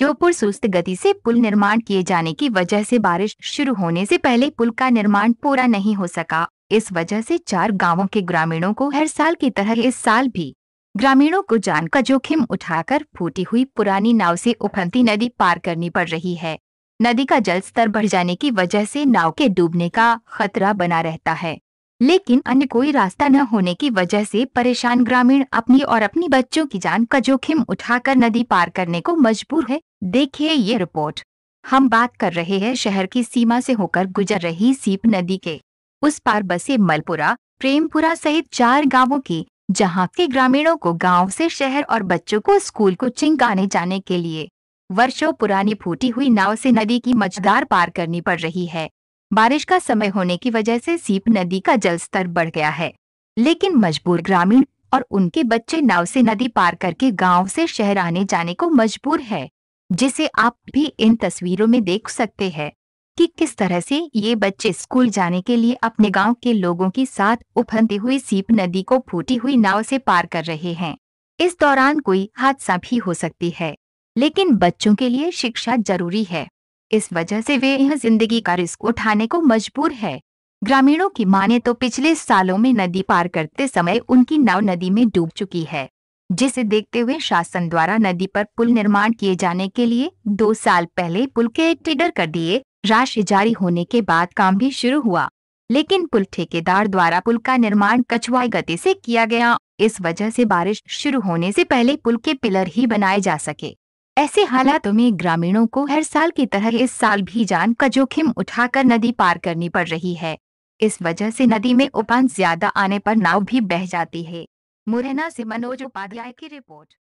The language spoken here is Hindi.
श्योपुर सुस्त गति से पुल निर्माण किए जाने की वजह से बारिश शुरू होने से पहले पुल का निर्माण पूरा नहीं हो सका इस वजह से चार गांवों के ग्रामीणों को हर साल की तरह इस साल भी ग्रामीणों को जान का जोखिम उठाकर फूटी हुई पुरानी नाव से उफनती नदी पार करनी पड़ रही है नदी का जल स्तर बढ़ जाने की वजह से नाव के डूबने का खतरा बना रहता है लेकिन अन्य कोई रास्ता न होने की वजह से परेशान ग्रामीण अपनी और अपनी बच्चों की जान का जोखिम उठाकर नदी पार करने को मजबूर है देखिए ये रिपोर्ट हम बात कर रहे हैं शहर की सीमा से होकर गुजर रही सीप नदी के उस पार बसे मलपुरा प्रेमपुरा सहित चार गांवों की जहां के ग्रामीणों को गांव से शहर और बच्चों को स्कूल कोचिंग आने जाने के लिए वर्षों पुरानी फूटी हुई नाव से नदी की मझदार पार करनी पड़ रही है बारिश का समय होने की वजह से सीप नदी का जलस्तर बढ़ गया है लेकिन मजबूर ग्रामीण और उनके बच्चे नाव से नदी पार करके गांव से शहर आने जाने को मजबूर है जिसे आप भी इन तस्वीरों में देख सकते हैं कि किस तरह से ये बच्चे स्कूल जाने के लिए अपने गांव के लोगों के साथ उफनते हुए सीप नदी को फूटी हुई नाव से पार कर रहे हैं इस दौरान कोई हादसा भी हो सकती है लेकिन बच्चों के लिए शिक्षा जरूरी है इस वजह से वे यह जिंदगी का रिस्क उठाने को मजबूर है ग्रामीणों की माने तो पिछले सालों में नदी पार करते समय उनकी नाव नदी में डूब चुकी है जिसे देखते हुए शासन द्वारा नदी पर पुल निर्माण किए जाने के लिए दो साल पहले पुल के टेंडर कर दिए राशि जारी होने के बाद काम भी शुरू हुआ लेकिन पुल ठेकेदार द्वारा पुल का निर्माण कछुआई गति से किया गया इस वजह से बारिश शुरू होने से पहले पुल के पिलर ही बनाए जा सके ऐसे हालातों में ग्रामीणों को हर साल की तरह इस साल भी जान का जोखिम उठाकर नदी पार करनी पड़ रही है इस वजह से नदी में उपान ज्यादा आने पर नाव भी बह जाती है मुरैना से मनोज उपाध्याय की रिपोर्ट